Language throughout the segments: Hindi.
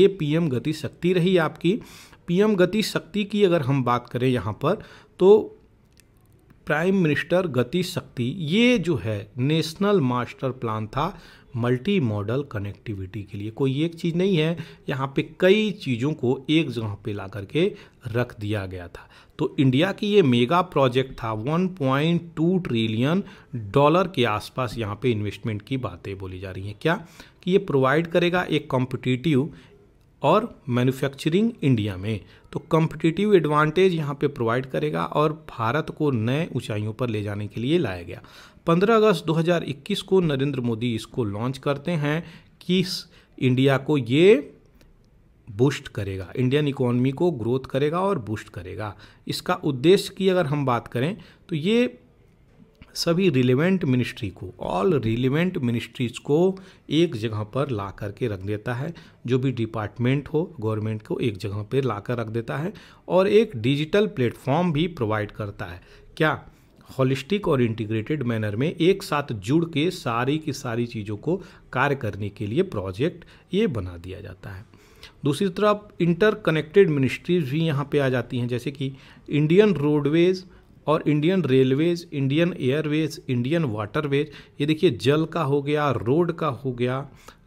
ये पीएम गति शक्ति रही आपकी पीएम गति शक्ति की अगर हम बात करें यहाँ पर तो प्राइम मिनिस्टर गति शक्ति ये जो है नेशनल मास्टर प्लान था मल्टी मॉडल कनेक्टिविटी के लिए कोई एक चीज़ नहीं है यहाँ पे कई चीज़ों को एक जगह पे ला करके रख दिया गया था तो इंडिया की ये मेगा प्रोजेक्ट था 1.2 ट्रिलियन डॉलर के आसपास यहाँ पे इन्वेस्टमेंट की बातें बोली जा रही हैं क्या कि ये प्रोवाइड करेगा एक कॉम्पिटिटिव और मैन्युफैक्चरिंग इंडिया में तो कम्पिटिटिव एडवांटेज यहाँ पे प्रोवाइड करेगा और भारत को नए ऊंचाइयों पर ले जाने के लिए लाया गया 15 अगस्त 2021 को नरेंद्र मोदी इसको लॉन्च करते हैं कि इंडिया को ये बूस्ट करेगा इंडियन इकोनॉमी को ग्रोथ करेगा और बूस्ट करेगा इसका उद्देश्य की अगर हम बात करें तो ये सभी रिलेवेंट मिनिस्ट्री को ऑल रिलेवेंट मिनिस्ट्रीज को एक जगह पर ला करके रख देता है जो भी डिपार्टमेंट हो गवर्नमेंट को एक जगह पर ला कर रख देता है और एक डिजिटल प्लेटफॉर्म भी प्रोवाइड करता है क्या होलिस्टिक और इंटीग्रेटेड मैनर में एक साथ जुड़ के सारी की सारी चीज़ों को कार्य करने के लिए प्रोजेक्ट ये बना दिया जाता है दूसरी तरफ इंटर कनेक्टेड मिनिस्ट्रीज भी यहाँ पे आ जाती हैं जैसे कि इंडियन रोडवेज़ और Indian railways Indian airways Indian waterways ये देखिए जल का हो गया रोड का हो गया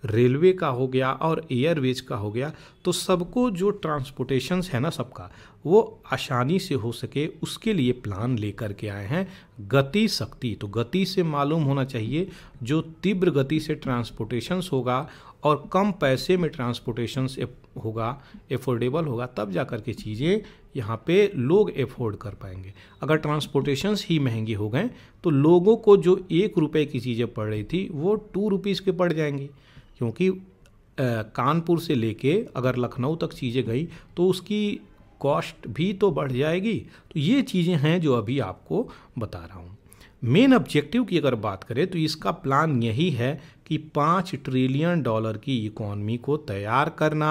रेलवे का हो गया और एयरवेज का हो गया तो सबको जो ट्रांसपोर्टेशंस है ना सबका वो आसानी से हो सके उसके लिए प्लान लेकर के आए हैं गति शक्ति तो गति से मालूम होना चाहिए जो तीव्र गति से ट्रांसपोर्टेशंस होगा और कम पैसे में ट्रांसपोर्टेशंस होगा एफोर्डेबल होगा तब जा कर के चीज़ें यहाँ पे लोग एफोर्ड कर पाएंगे अगर ट्रांसपोर्टेशंस ही महंगे हो गए तो लोगों को जो एक रुपये की चीज़ें पड़ रही थी वो टू रुपीज़ के पड़ जाएंगी क्योंकि कानपुर से लेके अगर लखनऊ तक चीज़ें गई तो उसकी कॉस्ट भी तो बढ़ जाएगी तो ये चीज़ें हैं जो अभी आपको बता रहा हूँ मेन ऑब्जेक्टिव की अगर बात करें तो इसका प्लान यही है कि पाँच ट्रिलियन डॉलर की इकॉनमी को तैयार करना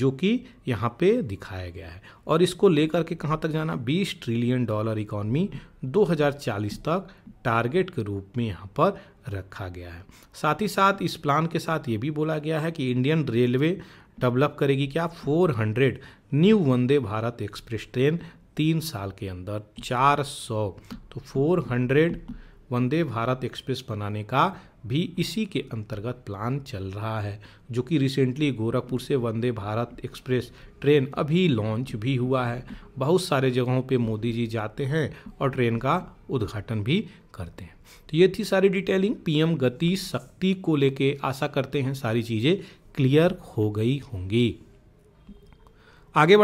जो कि यहाँ पे दिखाया गया है और इसको लेकर के कहाँ तक जाना 20 ट्रिलियन डॉलर इकॉनमी 2040 तक टारगेट के रूप में यहाँ पर रखा गया है साथ ही साथ इस प्लान के साथ ये भी बोला गया है कि इंडियन रेलवे डेवलप करेगी क्या 400 new Vande Bharat express train तीन साल के अंदर 400 तो 400 वंदे भारत एक्सप्रेस बनाने का भी इसी के अंतर्गत प्लान चल रहा है जो कि रिसेंटली गोरखपुर से वंदे भारत एक्सप्रेस ट्रेन अभी लॉन्च भी हुआ है बहुत सारे जगहों पे मोदी जी जाते हैं और ट्रेन का उद्घाटन भी करते हैं तो ये थी सारी डिटेलिंग पीएम गति शक्ति को लेके आशा करते हैं सारी चीज़ें क्लियर हो गई होंगी आगे बढ़